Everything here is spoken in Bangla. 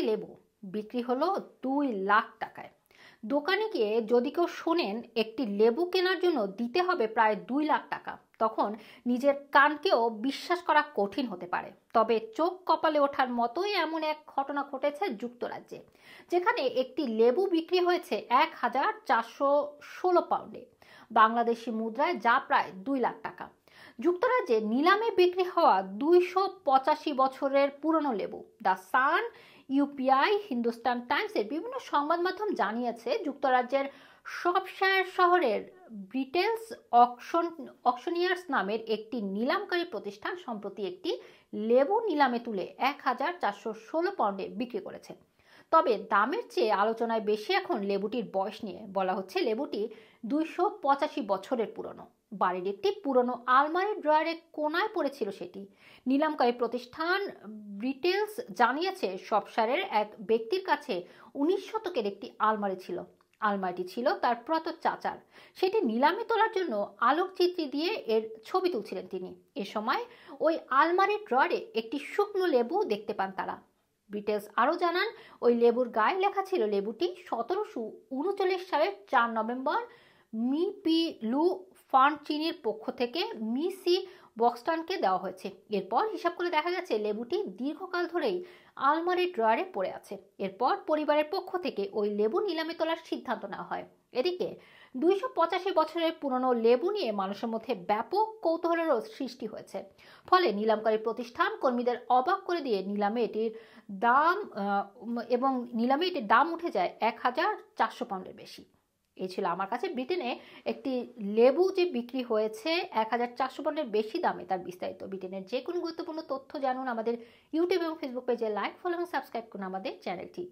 একটি লেবু বিক্রি হলো দুই লাখ টাকায় দোকানে গিয়ে যদি কেউ শোনেন একটি লেবু কেনার জন্য দিতে হবে প্রায় দুই লাখ টাকা তখন নিজের কানকেও বিশ্বাস করা কঠিন হতে পারে তবে চোখ কপালে ওঠার মতোই এমন এক ঘটনা ঘটেছে যুক্তরাজ্যে যেখানে একটি লেবু বিক্রি হয়েছে এক হাজার চারশো ষোলো পাউন্ডে বাংলাদেশি মুদ্রায় যা প্রায় দুই লাখ টাকা যুক্তরাজ্যে নিলামে বিক্রি হওয়া দুইশো পঁচাশি বছরের পুরনো লেবু দ্য সান ইউপিআই হিন্দুস্তান টাইমসের বিভিন্ন সংবাদ মাধ্যম জানিয়েছে যুক্তরাজ্যের সবশায়ার শহরের ব্রিটেনস অকশন অকশনিয়ার্স নামের একটি নিলামকারী প্রতিষ্ঠান সম্প্রতি একটি লেবু নিলামে তুলে এক হাজার চারশো ষোলো পাউন্ডে বিক্রি করেছে তবে দামের চেয়ে আলোচনায় বেশি এখন লেবুটির বয়স নিয়ে বলা হচ্ছে লেবুটি দুইশো পঁচাশি বছরের পুরনো বাড়ির একটি পুরনো আলমারি ড্রয়ারে কোনায় পড়েছিল সেটি নিলামকারী প্রতিষ্ঠান ব্রিটেলস জানিয়েছে সবসারের এক ব্যক্তির কাছে উনিশ শতকের একটি আলমারি ছিল আলমারিটি ছিল তার প্রত চাচার সেটি নিলামে তোলার জন্য আলোকচিত্রী দিয়ে এর ছবি তুলছিলেন তিনি এ সময় ওই আলমারির ড্রয়ারে একটি শুকনো লেবু দেখতে পান তারা বিটেলস আরও জানান ওই লেবুর গায়ে লেখা ছিল লেবুটি সতেরোশো উনচল্লিশ সালের চার নভেম্বর মিপি লু ফান্ড চিনির পক্ষ থেকে মিসি বক্সটনকে দেওয়া হয়েছে এরপর হিসাব করে দেখা গেছে লেবুটি দীর্ঘকাল ধরেই আলমারি ড্রয়ারে পড়ে আছে এরপর পরিবারের পক্ষ থেকে ওই লেবু নিলামে তোলার সিদ্ধান্ত নেওয়া হয় এদিকে দুইশো পঁচাশি বছরের পুরনো লেবু নিয়ে মানুষের মধ্যে ব্যাপক কৌতূহলেরও সৃষ্টি হয়েছে ফলে নিলামকারী প্রতিষ্ঠান কর্মীদের অবাক করে দিয়ে নিলামে এটির দাম এবং নিলামে এটির দাম উঠে যায় এক হাজার চারশো পাউন্ডের বেশি এই ছিল আমার কাছে ব্রিটেনে একটি লেবু যে বিক্রি হয়েছে এক হাজার চারশো পণ্যের বেশি দামে তার বিস্তারিত ব্রিটেনের যে কোনো গুরুত্বপূর্ণ তথ্য জানুন আমাদের ইউটিউব এবং ফেসবুক পেজে লাইক ফলো এবং সাবস্ক্রাইব করুন আমাদের চ্যানেলটি